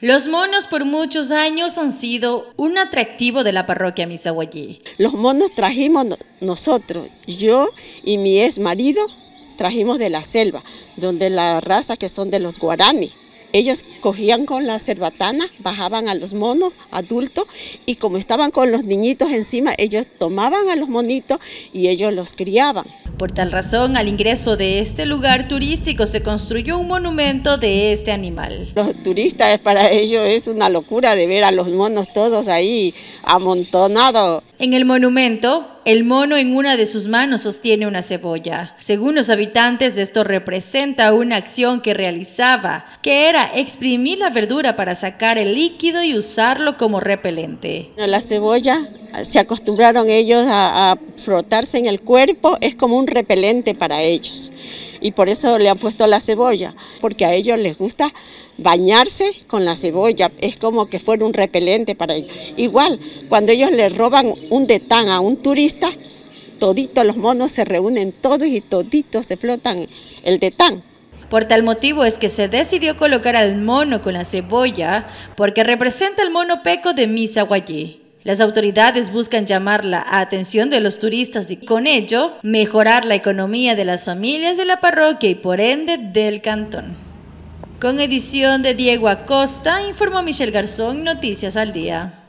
Los monos por muchos años han sido un atractivo de la parroquia Misahuayí. Los monos trajimos nosotros, yo y mi ex marido trajimos de la selva, donde la raza que son de los guaraní. Ellos cogían con la cerbatana, bajaban a los monos adultos y como estaban con los niñitos encima, ellos tomaban a los monitos y ellos los criaban. Por tal razón, al ingreso de este lugar turístico se construyó un monumento de este animal. Los turistas para ellos es una locura de ver a los monos todos ahí amontonados. En el monumento, el mono en una de sus manos sostiene una cebolla. Según los habitantes, esto representa una acción que realizaba, que era exprimir la verdura para sacar el líquido y usarlo como repelente. La cebolla se acostumbraron ellos a, frotarse en el cuerpo, es como un repelente para ellos. Y por eso le han puesto la cebolla, porque a ellos les gusta bañarse con la cebolla, es como que fuera un repelente para ellos. Igual, cuando ellos le roban un detán a un turista, toditos los monos se reúnen todos y toditos se flotan el detán. Por tal motivo es que se decidió colocar al mono con la cebolla, porque representa el mono peco de Misaguayé. Las autoridades buscan llamar la atención de los turistas y con ello mejorar la economía de las familias de la parroquia y por ende del cantón. Con edición de Diego Acosta, informó Michelle Garzón, Noticias al Día.